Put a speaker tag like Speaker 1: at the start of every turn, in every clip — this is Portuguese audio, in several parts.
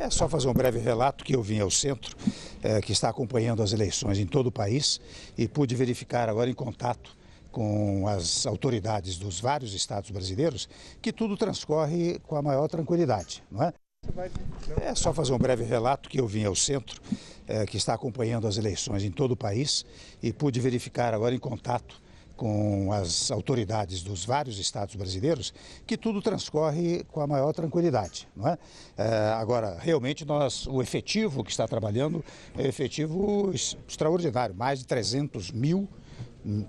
Speaker 1: É só fazer um breve relato que eu vim ao centro, é, que está acompanhando as eleições em todo o país e pude verificar agora em contato com as autoridades dos vários estados brasileiros que tudo transcorre com a maior tranquilidade, não é? É só fazer um breve relato que eu vim ao centro, é, que está acompanhando as eleições em todo o país e pude verificar agora em contato com as autoridades dos vários estados brasileiros, que tudo transcorre com a maior tranquilidade. Não é? é agora, realmente, nós, o efetivo que está trabalhando é efetivo extraordinário mais de 300 mil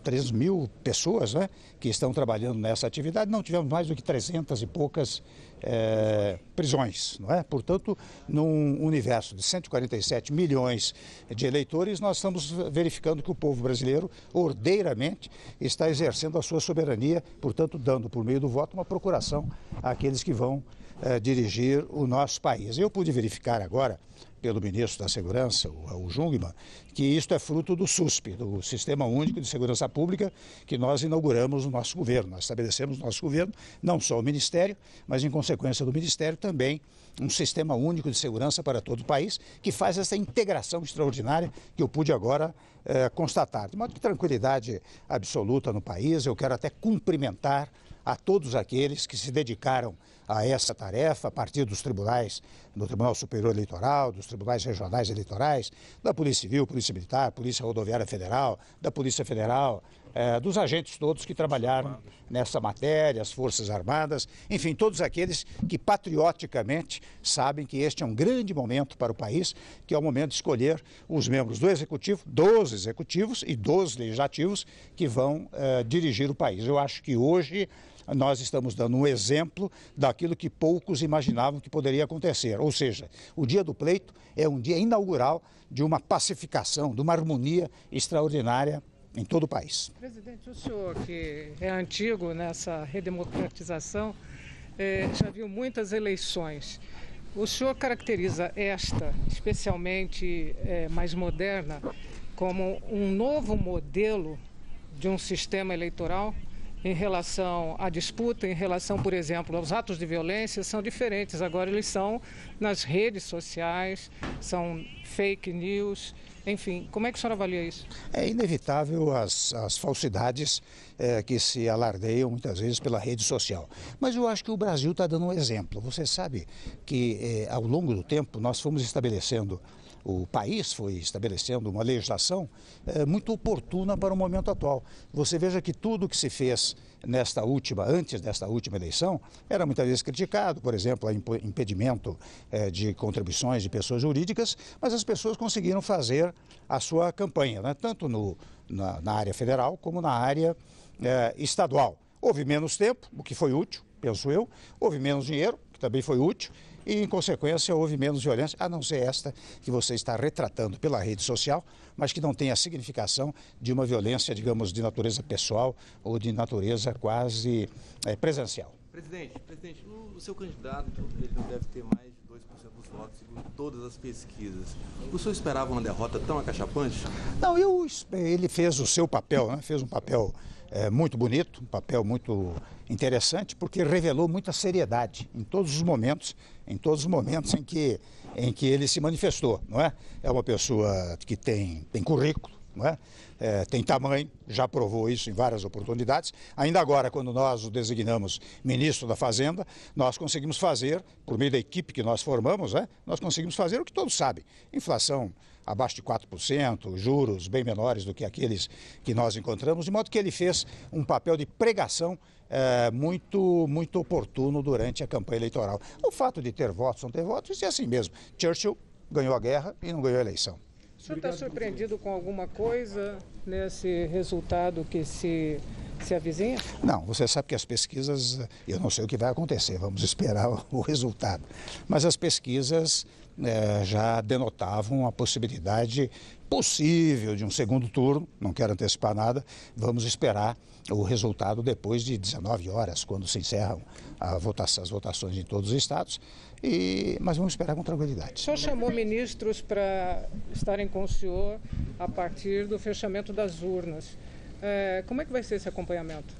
Speaker 1: 3 mil pessoas né, que estão trabalhando nessa atividade, não tivemos mais do que 300 e poucas é, prisões. Não é? Portanto, num universo de 147 milhões de eleitores, nós estamos verificando que o povo brasileiro, ordeiramente, está exercendo a sua soberania, portanto, dando por meio do voto uma procuração àqueles que vão é, dirigir o nosso país. Eu pude verificar agora pelo ministro da Segurança, o Raul Jungmann, que isto é fruto do SUSP, do Sistema Único de Segurança Pública, que nós inauguramos no nosso governo. Nós estabelecemos no nosso governo, não só o Ministério, mas em consequência do Ministério também um sistema único de segurança para todo o país, que faz essa integração extraordinária que eu pude agora eh, constatar. De modo que tranquilidade absoluta no país, eu quero até cumprimentar a todos aqueles que se dedicaram a essa tarefa, a partir dos tribunais, do Tribunal Superior Eleitoral, dos tribunais regionais eleitorais, da Polícia Civil, Polícia Militar, Polícia Rodoviária Federal, da Polícia Federal, é, dos agentes todos que trabalharam nessa matéria, as Forças Armadas, enfim, todos aqueles que patrioticamente sabem que este é um grande momento para o país, que é o momento de escolher os membros do Executivo, dos executivos e dos legislativos que vão é, dirigir o país. Eu acho que hoje nós estamos dando um exemplo daquilo que poucos imaginavam que poderia acontecer. Ou seja, o dia do pleito é um dia inaugural de uma pacificação, de uma harmonia extraordinária em todo o país.
Speaker 2: Presidente, o senhor que é antigo nessa redemocratização, eh, já viu muitas eleições. O senhor caracteriza esta, especialmente eh, mais moderna, como um novo modelo de um sistema eleitoral? em relação à disputa, em relação, por exemplo, aos atos de violência, são diferentes. Agora eles são nas redes sociais, são fake news. Enfim, como é que a senhora avalia isso?
Speaker 1: É inevitável as, as falsidades é, que se alardeiam muitas vezes pela rede social. Mas eu acho que o Brasil está dando um exemplo. Você sabe que é, ao longo do tempo nós fomos estabelecendo o país foi estabelecendo uma legislação é, muito oportuna para o momento atual. Você veja que tudo que se fez nesta última, antes desta última eleição, era muitas vezes criticado, por exemplo, o impedimento é, de contribuições de pessoas jurídicas, mas as pessoas conseguiram fazer a sua campanha, né? tanto no, na, na, área federal como na área é, estadual. Houve menos tempo, o que foi útil, penso eu, houve menos dinheiro, que também foi útil, e, em consequência, houve menos violência, a não ser esta que você está retratando pela rede social, mas que não tem a significação de uma violência, digamos, de natureza pessoal ou de natureza quase é, presencial.
Speaker 2: Presidente, presidente, o, seu candidato ele não deve ter mais de 2% dos votos, segundo todas as pesquisas. O senhor esperava uma derrota tão acachapante?
Speaker 1: Não, eu, ele fez o seu papel, né? fez um papel é, muito bonito, um papel muito interessante, porque revelou muita seriedade em todos os momentos, em todos os momentos em que, em que ele se manifestou, não é? É uma pessoa que tem, tem currículo, é? É, tem tamanho, já provou isso em várias oportunidades. Ainda agora, quando nós o designamos ministro da Fazenda, nós conseguimos fazer, por meio da equipe que nós formamos, né, nós conseguimos fazer o que todos sabem: inflação abaixo de 4%, juros bem menores do que aqueles que nós encontramos, de modo que ele fez um papel de pregação é, muito, muito oportuno durante a campanha eleitoral. O fato de ter votos ou não ter votos, isso é assim mesmo. Churchill ganhou a guerra e não ganhou a eleição.
Speaker 2: O senhor está surpreendido com alguma coisa nesse resultado que se se avizinha?
Speaker 1: Não, você sabe que as pesquisas, eu não sei o que vai acontecer, vamos esperar o resultado. Mas as pesquisas é, já denotavam a possibilidade possível de um segundo turno, não quero antecipar nada, vamos esperar o resultado depois de 19 horas, quando se encerram votação, as votações em todos os estados, e, mas vamos esperar com tranquilidade. O
Speaker 2: senhor chamou ministros para estarem com o senhor a partir do fechamento das urnas. É, como é que vai ser esse acompanhamento?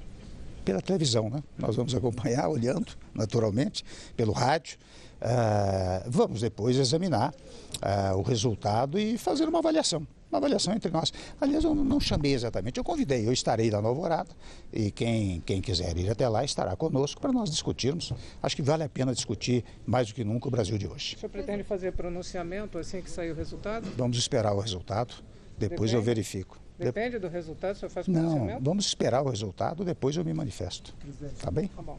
Speaker 1: Pela televisão, né? Nós vamos acompanhar, olhando, naturalmente, pelo rádio. Uh, vamos depois examinar uh, o resultado e fazer uma avaliação. Uma avaliação entre nós. Aliás, eu não chamei exatamente, eu convidei, eu estarei na Nova Horada e quem, quem quiser ir até lá estará conosco para nós discutirmos. Acho que vale a pena discutir mais do que nunca o Brasil de hoje. O
Speaker 2: senhor pretende fazer pronunciamento assim que sair o resultado?
Speaker 1: Vamos esperar o resultado, depois Depende. eu verifico.
Speaker 2: Depende do resultado, se eu faço Não, vamos
Speaker 1: esperar o resultado, depois eu me manifesto. Tá bem? Tá
Speaker 2: bom.